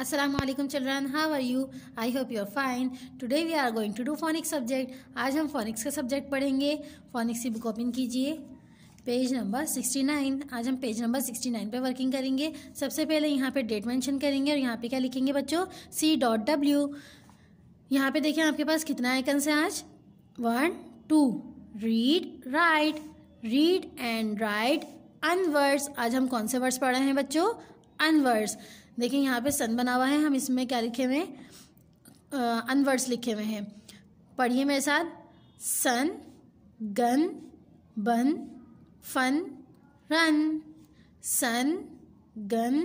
Aslam children how are you I hope you are fine today we are going to do phonics subject आज हम phonics का subject पढ़ेंगे phonics की book open कीजिए page number sixty nine आज हम page number sixty nine पर working करेंगे सबसे पहले यहाँ पे डेट मेंशन करेंगे और यहाँ पे क्या लिखेंगे बच्चों सी डॉट डब्ल्यू यहाँ पे देखें आपके पास कितना आइकन्स है आज one two read write read and write un words आज हम कौन से वर्ड्स पढ़ रहे हैं बच्चों अनवर्ड्स देखिए यहाँ पे सन बना हुआ है हम इसमें क्या लिखे हुए हैं अनवर्ड्स लिखे हुए हैं पढ़िए मेरे साथ sun gun bun fun run sun gun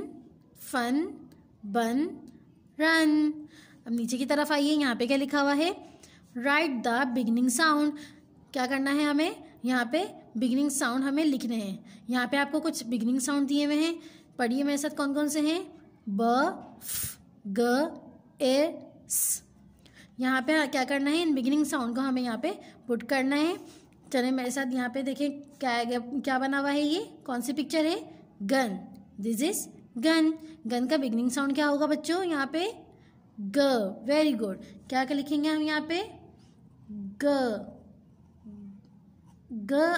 fun bun run अब नीचे की तरफ आइए यहाँ पे क्या लिखा हुआ है राइट द बिगनिंग साउंड क्या करना है हमें यहाँ पे बिगनिंग साउंड हमें लिखने हैं यहाँ पे आपको कुछ बिगनिंग साउंड दिए हुए हैं पढ़िए मेरे साथ कौन कौन से हैं ब फ ग ए स यहाँ पे क्या करना है इन बिगिनिंग साउंड को हमें यहाँ पे पुट करना है चले मेरे साथ यहाँ पे देखें क्या क्या बना हुआ है ये कौन सी पिक्चर है gun this is gun gun का बिगिनिंग साउंड क्या होगा बच्चों यहाँ पे ग वेरी गुड क्या क्या लिखेंगे हम यहाँ पे ग ग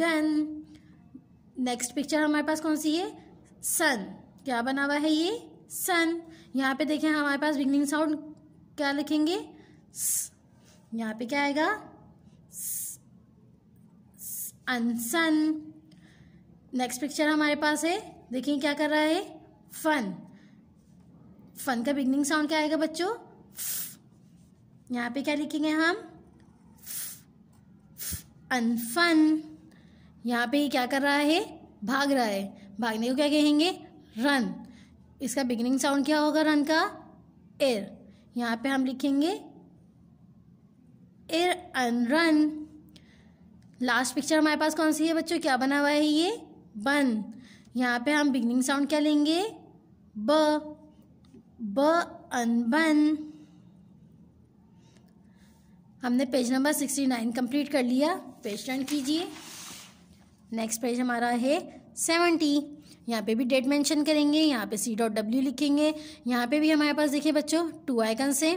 गन नेक्स्ट पिक्चर हमारे पास कौन सी है सन क्या बना हुआ है ये सन यहाँ पे देखें हमारे पास बिगनिंग साउंड क्या लिखेंगे यहाँ पे क्या आएगा अनसन नेक्स्ट पिक्चर हमारे पास है देखिए क्या कर रहा है फन फन का बिगनिंग साउंड क्या आएगा बच्चों यहाँ पे क्या लिखेंगे हम अनफन यहाँ पे क्या कर रहा है भाग रहा है भागने को क्या कहेंगे रन इसका बिगिनिंग साउंड क्या होगा रन का एयर यहाँ पे हम लिखेंगे air and run last picture हमारे पास कौन सी है बच्चों क्या बना हुआ है ये बन यहाँ पे हम बिगनिंग साउंड क्या लेंगे ब ब अन बन हमने page number sixty nine complete कर लिया पेज टर्न कीजिए नेक्स्ट पेज हमारा है सेवेंटी यहाँ पे भी डेट मेंशन करेंगे यहाँ पे सी डॉट डब्ल्यू लिखेंगे यहाँ पे भी हमारे पास देखिए बच्चों टू आइकन से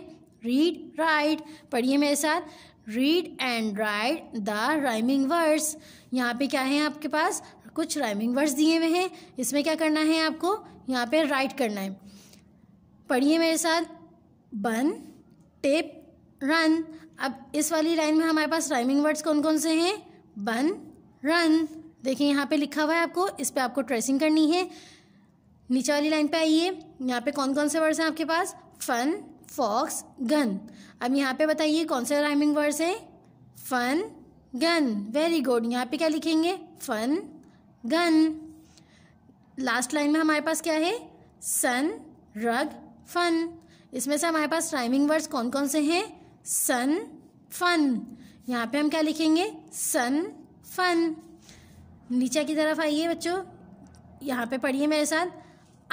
रीड राइट पढ़िए मेरे साथ read and write the rhyming words यहाँ पे क्या है आपके पास कुछ राइमिंग वर्ड्स दिए हुए हैं इसमें क्या करना है आपको यहाँ पे राइट करना है पढ़िए मेरे साथ बन टेप रन अब इस वाली लाइन में हमारे पास राइमिंग वर्ड्स कौन कौन से हैं बन रन देखिए यहाँ पे लिखा हुआ है आपको इस पर आपको ट्रेसिंग करनी है नीचे वाली लाइन पे आइए यहाँ पे कौन कौन से वर्ड्स हैं आपके पास फन फॉक्स गन अब यहाँ पे बताइए कौन से राइमिंग वर्ड्स हैं फन गन वेरी गुड यहाँ पे क्या लिखेंगे फन गन लास्ट लाइन में हमारे पास क्या है सन रग फन इसमें से हमारे पास राइमिंग वर्ड्स कौन कौन से हैं सन फन यहाँ पे हम क्या लिखेंगे सन फन नीचे की तरफ आइए बच्चों यहाँ पे पढ़िए मेरे साथ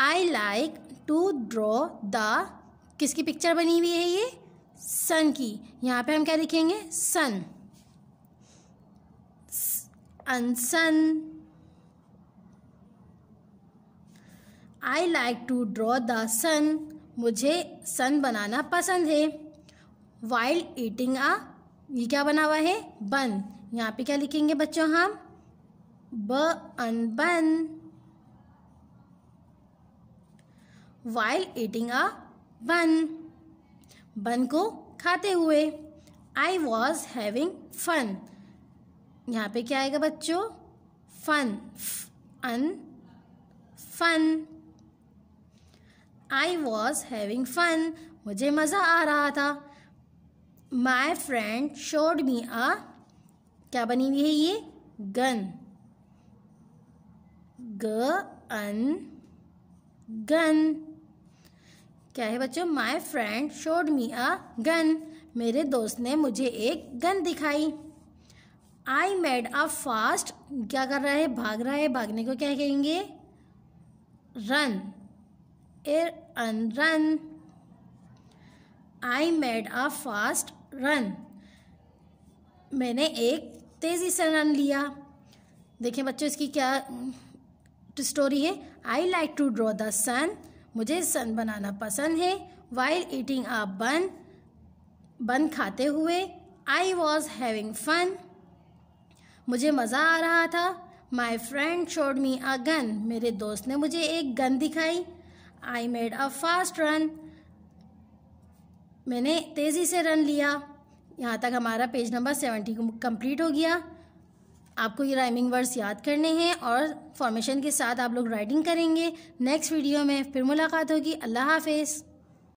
I like to draw the किसकी पिक्चर बनी हुई है ये सन की यहाँ पे हम क्या लिखेंगे sun un sun I like to draw the sun मुझे सन बनाना पसंद है वाइल्ड ईटिंग आ ये क्या बना हुआ है बन यहाँ पे क्या लिखेंगे बच्चों हम हाँ? ब अनबन वाइल ईटिंग अ बन बन को खाते हुए आई वॉज हैविंग फन यहाँ पे क्या आएगा बच्चों fun un fun I was having fun मुझे मज़ा आ रहा था माई फ्रेंड शोड मी आ क्या बनी हुई है ये गन ग अन गन क्या है बच्चों my friend showed me a gun मेरे दोस्त ने मुझे एक गन दिखाई आई मेड अ फास्ट क्या कर रहा है भाग रहा है भागने को क्या कहेंगे run a un run I made a fast run मैंने एक तेज़ी से रन लिया देखें बच्चों इसकी क्या स्टोरी है I like to draw the sun मुझे सन बनाना पसंद है वाइल ईटिंग अ बन बन खाते हुए आई वॉज हैविंग फन मुझे मज़ा आ रहा था my friend showed me a gun मेरे दोस्त ने मुझे एक गन दिखाई I made a fast run मैंने तेज़ी से रन लिया यहाँ तक हमारा पेज नंबर सेवेंटी कंप्लीट हो गया आपको ये राइमिंग वर्ड्स याद करने हैं और फॉर्मेशन के साथ आप लोग राइटिंग करेंगे नेक्स्ट वीडियो में फिर मुलाकात होगी अल्लाह हाफिज़